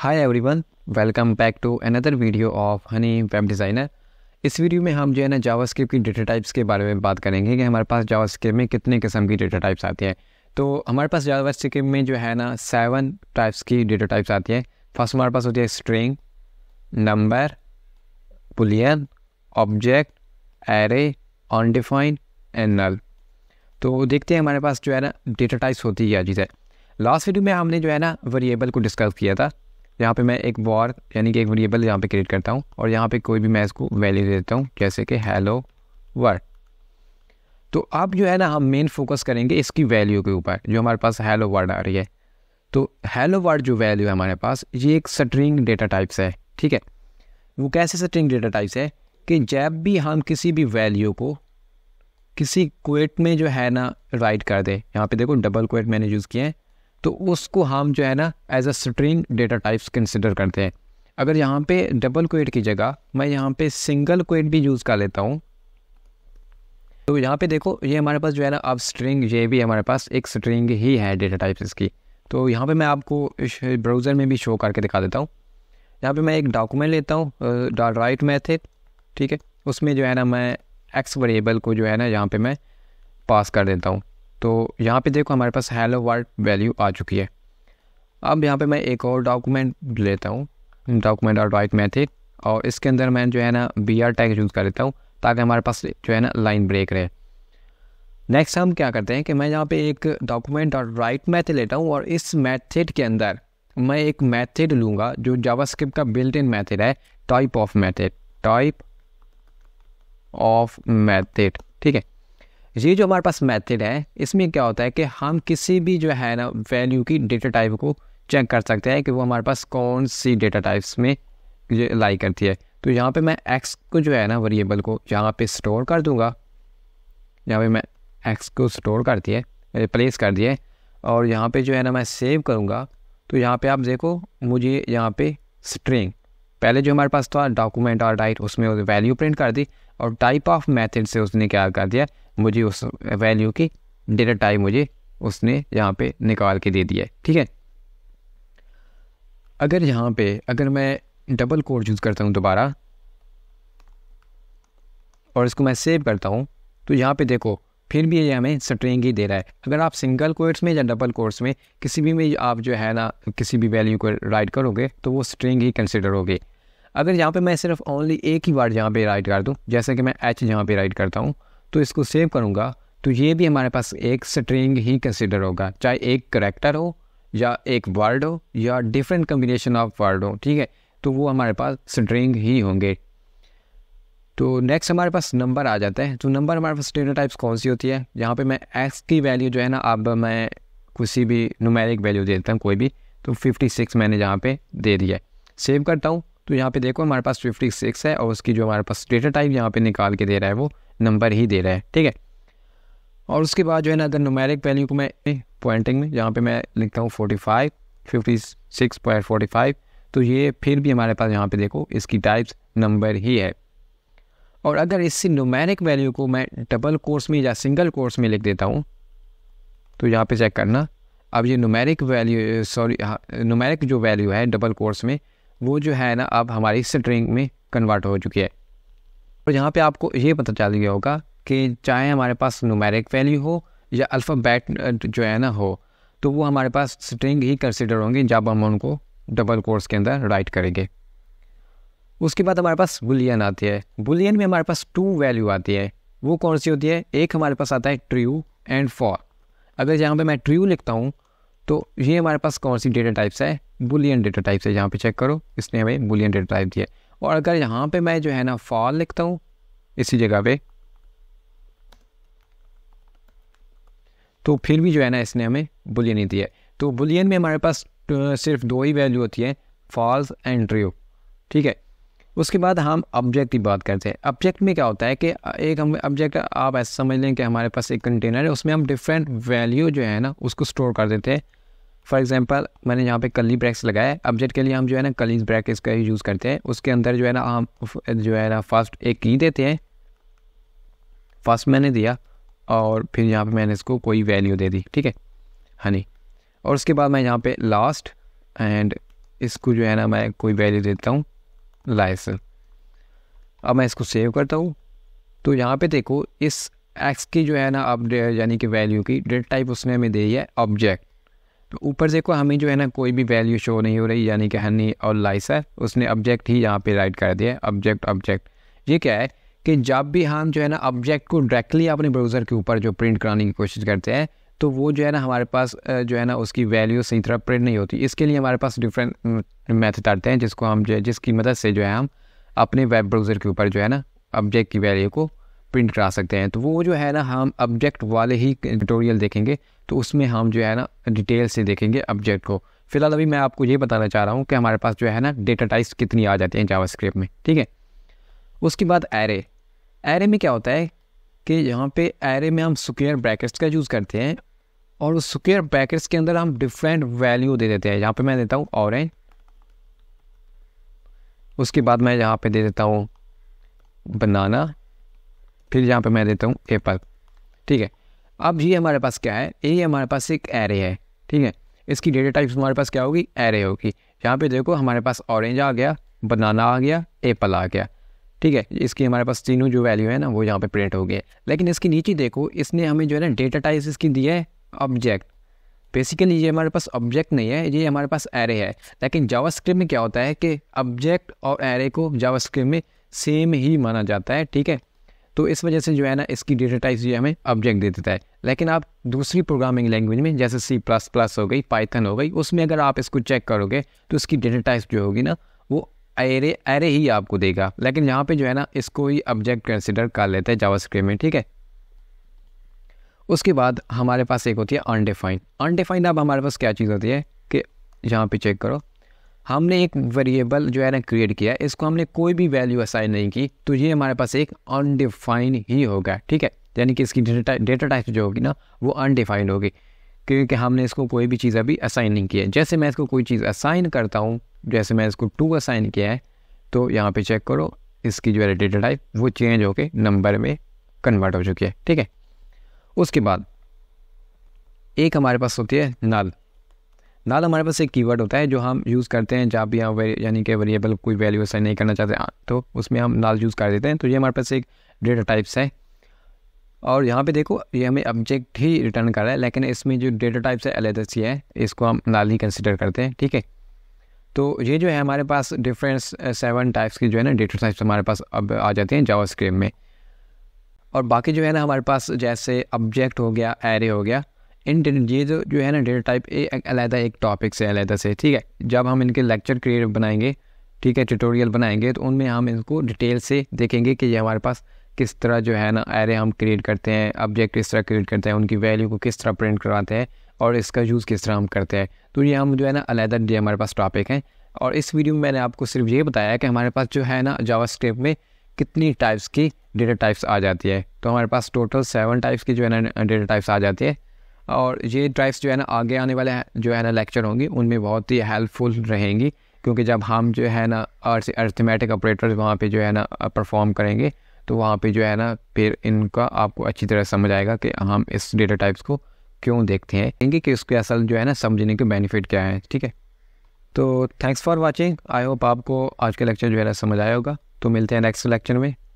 hi everyone welcome back to another video of honey web designer इस video में हम जो है ना जावास्क्रिप्ट की डेटा टाइप्स के बारे में बात करेंगे कि हमारे पास जावास्क्रिप्ट में कितने किस्म की डेटा टाइप्स आती हैं तो हमारे पास जावास्क्रिप्ट में जो है ना सेवन टाइप्स की डेटा टाइप्स आती हैं फर्स्ट हमारे पास होती है string number boolean object array undefined and null तो देखते हैं हमारे पास जो है ना डेटा टाइप्स होती है जिसे लास्ट वीडियो में हमने जो है ना वेरिएबल को डिस्कस किया था यहाँ पे मैं एक वॉर यानी कि एक वेरिएबल यहाँ पे क्रिएट करता हूँ और यहाँ पे कोई भी मैं इसको वैल्यू दे देता हूँ जैसे कि हेलो वर्ड तो अब जो है ना हम मेन फोकस करेंगे इसकी वैल्यू के ऊपर जो हमारे पास हेलो वर्ड आ रही है तो हेलो वर्ड जो वैल्यू है हमारे पास ये एक स्ट्रिंग डेटा टाइप्स है ठीक है वो कैसे स्ट्रिंग डेटा टाइप्स है कि जब भी हम किसी भी वैल्यू को किसी क्वेट में जो है ना राइट कर दे यहाँ पे देखो डबल क्वेट मैंने यूज़ किए हैं तो उसको हम जो है ना as a string data types consider करते हैं अगर यहाँ पे डबल कोड की जगह मैं यहाँ पे सिंगल कोड भी यूज़ कर लेता हूँ तो यहाँ पे देखो ये हमारे पास जो है ना अब स्ट्रिंग ये भी हमारे पास एक स्ट्रिंग ही है डेटा टाइप्स इसकी तो यहाँ पे मैं आपको ब्राउज़र में भी शो करके दिखा देता हूँ यहाँ पे मैं एक डॉक्यूमेंट लेता हूँ राइट मैथड ठीक है उसमें जो है ना मैं एक्स वेरिएबल को जो है ना यहाँ पे मैं पास कर देता हूँ तो यहाँ पे देखो हमारे पास हेलो वर्ल्ड वैल्यू आ चुकी है अब यहाँ पे मैं एक और डॉक्यूमेंट लेता हूँ डॉक्यूमेंट और राइट मैथिक और इसके अंदर मैं जो है ना बी आर टैग यूज़ कर लेता हूँ ताकि हमारे पास जो है ना लाइन ब्रेक रहे नेक्स्ट हम क्या करते हैं कि मैं यहाँ पे एक डॉक्यूमेंट और राइट मैथड लेता हूँ और इस मैथड के अंदर मैं एक मैथड लूँगा जो जावास्क्रिप्ट का बिल्ट इन मैथड है type of method type of method ठीक है ये जो हमारे पास मेथड है इसमें क्या होता है कि हम किसी भी जो है ना वैल्यू की डेटा टाइप को चेक कर सकते हैं कि वो हमारे पास कौन सी डेटा टाइप्स में लाई करती है तो यहाँ पे मैं एक्स को जो है ना वेरिएबल को यहाँ पे स्टोर कर दूँगा यहाँ पे मैं एक्स को स्टोर कर दिए रिप्लेस कर दिए और यहाँ पे जो है ना मैं सेव करूँगा तो यहाँ पे आप देखो मुझे यहाँ पे स्ट्रिंग पहले जो हमारे पास था डॉक्यूमेंट और डाइट उसमें उस वैल्यू प्रिंट कर दी और टाइप ऑफ मेथड से उसने क्या कर दिया मुझे उस वैल्यू की डेटा टाइप मुझे उसने यहाँ पे निकाल के दे दिया है ठीक है अगर यहाँ पे अगर मैं डबल कोड यूज़ करता हूँ दोबारा और इसको मैं सेव करता हूँ तो यहाँ पे देखो फिर भी ये हमें स्ट्रिंग ही दे रहा है अगर आप सिंगल कोर्ट्स में या डबल कोर्ट्स में किसी भी में आप जो है ना किसी भी वैल्यू को राइट करोगे तो वो स्ट्रिंग ही कंसिडर होगी अगर यहाँ पे मैं सिर्फ ओनली एक ही वर्ड यहाँ पे राइट कर दूँ जैसे कि मैं एच यहाँ पे राइट करता हूँ तो इसको सेव करूँगा तो ये भी हमारे पास एक स्ट्रिंग ही कंसिडर होगा चाहे एक करेक्टर हो या एक वर्ड हो या डिफरेंट कम्बिनेशन ऑफ वर्ड हो ठीक है तो वो हमारे पास स्ट्रिंग ही होंगे तो नेक्स्ट हमारे पास नंबर आ जाते हैं तो नंबर हमारे पास डेटा टाइप्स कौन सी होती है यहाँ पे मैं एक्स की वैल्यू जो है ना अब मैं किसी भी नुमेरिक वैल्यू दे देता हूँ कोई भी तो 56 मैंने यहाँ पे दे दिया है सेव करता हूँ तो यहाँ पे देखो हमारे पास 56 है और उसकी जो हमारे पास डेटा टाइप यहाँ पर निकाल के दे रहा है वो नंबर ही दे रहा है ठीक है और उसके बाद जो है ना अगर नुमेरिक वैल्यू को मैं पॉइंटिंग में यहाँ पर मैं लिखता हूँ forty five fifty six point five तो ये फिर भी हमारे पास यहाँ पर देखो इसकी टाइप्स नंबर ही है और अगर इसी नुमैरिक वैल्यू को मैं डबल कोर्स में या सिंगल कोर्स में लिख देता हूँ तो यहाँ पे चेक करना अब ये नुमैरिक वैल्यू सॉरी नुमैरिक जो वैल्यू है डबल कोर्स में वो जो है ना अब हमारी स्ट्रिंग में कन्वर्ट हो चुकी है और यहाँ पे आपको ये पता चल गया होगा कि चाहे हमारे पास नुमैरिक वैल्यू हो या अल्फ़ाबैट जो है ना हो तो वो हमारे पास स्ट्रिंग ही कंसिडर होंगे जब हम उनको डबल कोर्स के अंदर राइट करेंगे उसके बाद हमारे पास बुलियन आती है बुलियन में हमारे पास टू वैल्यू आती है वो कौन सी होती है एक हमारे पास आता है ट्रू एंड फॉर अगर जहाँ पे मैं ट्रू लिखता हूँ तो ये हमारे पास कौन सी डेटा टाइप्स है बुलियन डेटा टाइप्स है जहाँ पे चेक करो इसने हमें बुलियन डेटा टाइप दिया और अगर यहाँ पे मैं जो है ना फॉर लिखता हूँ इसी जगह पे तो फिर भी जो है ना इसने हमें बुलियन ही दिया तो बुलियन में हमारे पास सिर्फ दो ही वैल्यू होती है फॉल्स एंड ट्रू ठीक है उसके बाद हम ऑब्जेक्ट की बात करते हैं ऑब्जेक्ट में क्या होता है कि एक हम ऑब्जेक्ट आप ऐसा समझ लें कि हमारे पास एक कंटेनर है उसमें हम डिफरेंट वैल्यू जो है ना उसको स्टोर कर देते हैं फॉर एग्जाम्पल मैंने यहाँ पे कली ब्रैक्स लगाया है ऑब्जेक्ट के लिए हम जो है ना कली ब्रैकेट्स का यूज़ करते हैं उसके अंदर जो है ना हम जो है ना फर्स्ट एक की देते हैं फर्स्ट मैंने दिया और फिर यहाँ पे मैंने इसको कोई वैल्यू दे दी ठीक है हनी और उसके बाद मैं यहाँ पे लास्ट एंड इसको जो है ना मैं कोई वैल्यू देता हूँ लाइसेंस अब मैं इसको सेव करता हूँ तो यहाँ पे देखो इस एक्स की जो है ना अब यानी कि वैल्यू की डेट टाइप उसने हमें दी है ऑब्जेक्ट तो ऊपर देखो हमें जो है ना कोई भी वैल्यू शो नहीं हो रही यानी कि हनी और लाइसेंस उसने ऑब्जेक्ट ही यहाँ पे राइट कर दिया है ऑब्जेक्ट ऑब्जेक्ट ये क्या है कि जब भी हम जो है ना ऑब्जेक्ट को डायरेक्टली अपने ब्राउज़र के ऊपर जो प्रिंट कराने की कोशिश करते हैं तो वो जो है ना हमारे पास जो है ना उसकी वैल्यू सही तरह प्रिंट नहीं होती इसके लिए हमारे पास डिफरेंट मेथड आते हैं जिसको हम जो है जिसकी मदद से जो है हम अपने वेब ब्राउज़र के ऊपर जो है ना ऑब्जेक्ट की वैल्यू को प्रिंट करा सकते हैं तो वो जो है ना हम ऑब्जेक्ट वाले ही ट्यूटोरियल देखेंगे तो उसमें हम जो है ना डिटेल से देखेंगे ऑब्जेक्ट को फिलहाल अभी मैं आपको ये बताना चाह रहा हूँ कि हमारे पास जो है ना डेटा टाइप्स कितनी आ जाती हैं जावास्क्रिप्ट में ठीक है उसके बाद एरे एरे में क्या होता है कि यहाँ पे एरे में हम स्क्वेयर ब्रैकेट्स का यूज़ करते हैं और उस स्क्वेयर पैकेट्स के अंदर हम डिफरेंट वैल्यू दे देते हैं यहाँ पे मैं देता हूँ ऑरेंज उसके बाद मैं यहाँ पे दे देता हूँ बनाना फिर यहाँ पे मैं देता हूँ एप्पल ठीक है अब ये हमारे पास क्या है ये हमारे पास एक एरे है ठीक है इसकी डेटा टाइप्स हमारे पास क्या होगी एरे होगी यहाँ पे देखो हमारे पास ऑरेंज आ गया बनाना आ गया एप्पल आ गया ठीक है इसकी हमारे पास तीनों जो वैल्यू है ना वो यहाँ पे प्रिंट हो गई है लेकिन इसके नीचे देखो इसने हमें जो है ना डेटा टाइप्स इसकी दी है ऑब्जेक्ट बेसिकली ये हमारे पास ऑब्जेक्ट नहीं है ये हमारे पास एरे है लेकिन जावास्क्रिप्ट में क्या होता है कि ऑब्जेक्ट और एरे को जावास्क्रिप्ट में सेम ही माना जाता है ठीक है तो इस वजह से जो है ना इसकी डेटा टाइप जो हमें ऑब्जेक्ट दे देता है लेकिन आप दूसरी प्रोग्रामिंग लैंग्वेज में जैसे सी प्लस प्लस हो गई पाइथन हो गई उसमें अगर आप इसको चेक करोगे तो इसकी डेटा टाइप जो होगी ना वो एरे एरे ही आपको देगा लेकिन यहाँ पे जो है ना इसको ही ऑब्जेक्ट कंसिडर कर लेते हैं जावास्क्रिप्ट में ठीक है उसके बाद हमारे पास एक होती है अनडिफाइंड अनडिफाइंड अब हमारे पास क्या चीज़ होती है कि यहाँ पे चेक करो हमने एक वेरिएबल जो है ना क्रिएट किया है इसको हमने कोई भी वैल्यू असाइन नहीं की तो ये हमारे पास एक अनडिफाइंड ही होगा ठीक है यानी कि इसकी डेटा डेटा टाइप जो होगी ना वो अनडिफाइंड होगी क्योंकि हमने इसको कोई भी चीज़ अभी असाइन नहीं किया जैसे मैं इसको कोई चीज़ असाइन करता हूँ जैसे मैं इसको टू असाइन किया है तो यहाँ पे चेक करो इसकी जो है डेटा टाइप वो चेंज होकर नंबर में कन्वर्ट हो चुकी है ठीक है उसके बाद एक हमारे पास होती है नल नल हमारे पास एक कीवर्ड होता है जो हम यूज़ करते हैं जब भी हम यानी कि वेरिएबल कोई वैल्यू असाइन नहीं करना चाहते हाँ, तो उसमें हम नल यूज़ कर देते हैं तो ये हमारे पास एक डेटा टाइप्स है और यहाँ पे देखो ये हमें ऑब्जेक्ट ही रिटर्न कर रहा है लेकिन इसमें जो डेटा टाइप्स है एल है इसको हम नाल ही कंसिडर करते हैं ठीक है तो ये जो है हमारे पास डिफरेंस सेवन टाइप्स की जो है ना डेटा टाइप्स हमारे पास अब आ जाते हैं जावा में और बाकी जो है ना हमारे पास जैसे ऑब्जेक्ट हो गया एरे हो गया इन ये जो जो है ना डेटा टाइप ए अलहदा एक टॉपिक से अलहदा से ठीक है जब हम इनके लेक्चर क्रिएट बनाएंगे ठीक है ट्यूटोरियल बनाएंगे तो उनमें हम इनको डिटेल से देखेंगे कि ये हमारे पास किस तरह जो है ना एरे हम क्रिएट करते हैं ऑब्जेक्ट किस तरह क्रिएट करते हैं उनकी वैल्यू को किस तरह प्रिंट करवाते हैं और इसका यूज़ किस तरह हम करते हैं तो ये हम जो है ना अलहदा ये हमारे पास टॉपिक हैं और इस वीडियो में मैंने आपको सिर्फ ये बताया कि हमारे पास जो है ना जावा में कितनी टाइप्स की डेटा टाइप्स आ जाती है तो हमारे पास टोटल सेवन टाइप्स की जो है ना डेटा टाइप्स आ जाती है और ये टाइप्स जो है ना आगे आने वाले जो है ना लेक्चर होंगी उनमें बहुत ही हेल्पफुल रहेंगी क्योंकि जब हम जो है ना अर्थमेटिक ऑपरेटर्स वहाँ पे जो है ना परफॉर्म करेंगे तो वहाँ पे जो है ना फिर इनका आपको अच्छी तरह समझ आएगा कि हम इस डेटा टाइप्स को क्यों देखते हैं कहेंगे कि उसके असल जो है ना समझने के बेनिफिट क्या है ठीक है तो thanks for watching I hope आपको आज का लेक्चर जो है ना समझ आया होगा तो मिलते हैं नेक्स्ट लेक्चर में